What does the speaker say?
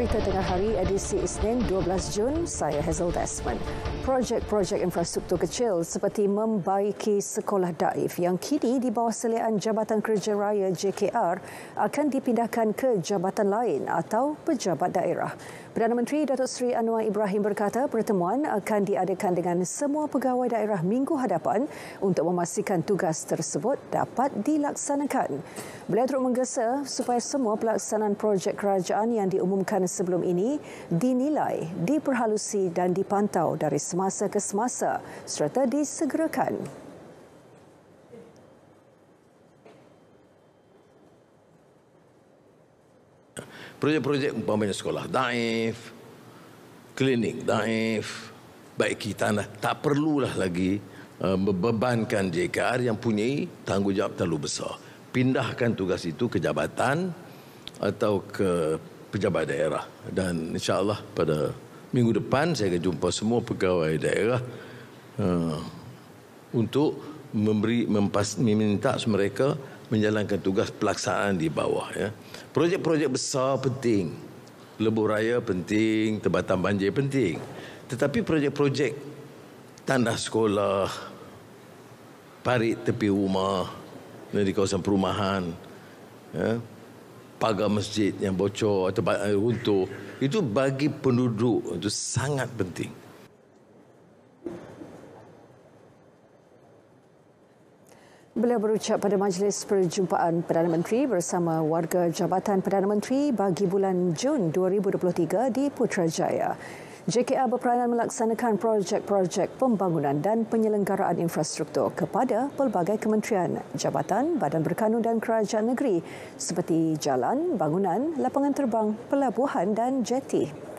Berita Tengah Hari edisi Isnin 12 Jun, saya Hazel Desmond. Projek-projek infrastruktur kecil seperti membaiki sekolah daif yang kini di bawah seliaan Jabatan Kerja Raya JKR akan dipindahkan ke jabatan lain atau pejabat daerah. Perdana Menteri Datuk Seri Anwar Ibrahim berkata pertemuan akan diadakan dengan semua pegawai daerah minggu hadapan untuk memastikan tugas tersebut dapat dilaksanakan. Beliau turut menggesa supaya semua pelaksanaan projek kerajaan yang diumumkan sebelum ini dinilai, diperhalusi dan dipantau dari semasa ke semasa serta disegerakan. Projek-projek umpamanya sekolah daif, klinik daif, baik kita lah, tak perlulah lagi eh, membebankan JKR yang punya tanggungjawab terlalu besar. Pindahkan tugas itu ke jabatan atau ke pejabat daerah dan insyaallah pada minggu depan saya akan jumpa semua pegawai daerah uh, untuk memberi mempas, meminta mereka menjalankan tugas pelaksanaan di bawah ya. Projek-projek besar penting. Lebuh raya penting, tebatan banjir penting. Tetapi projek-projek tandas sekolah, parit tepi rumah, di kawasan perumahan ya, pagar masjid yang bocor atau eh, runtuh itu bagi penduduk itu sangat penting. Beliau berucap pada majlis perjumpaan Perdana Menteri bersama warga Jabatan Perdana Menteri bagi bulan Jun 2023 di Putrajaya. JKR berperanan melaksanakan projek-projek pembangunan dan penyelenggaraan infrastruktur kepada pelbagai kementerian, jabatan, badan berkanun dan kerajaan negeri seperti jalan, bangunan, lapangan terbang, pelabuhan dan jeti.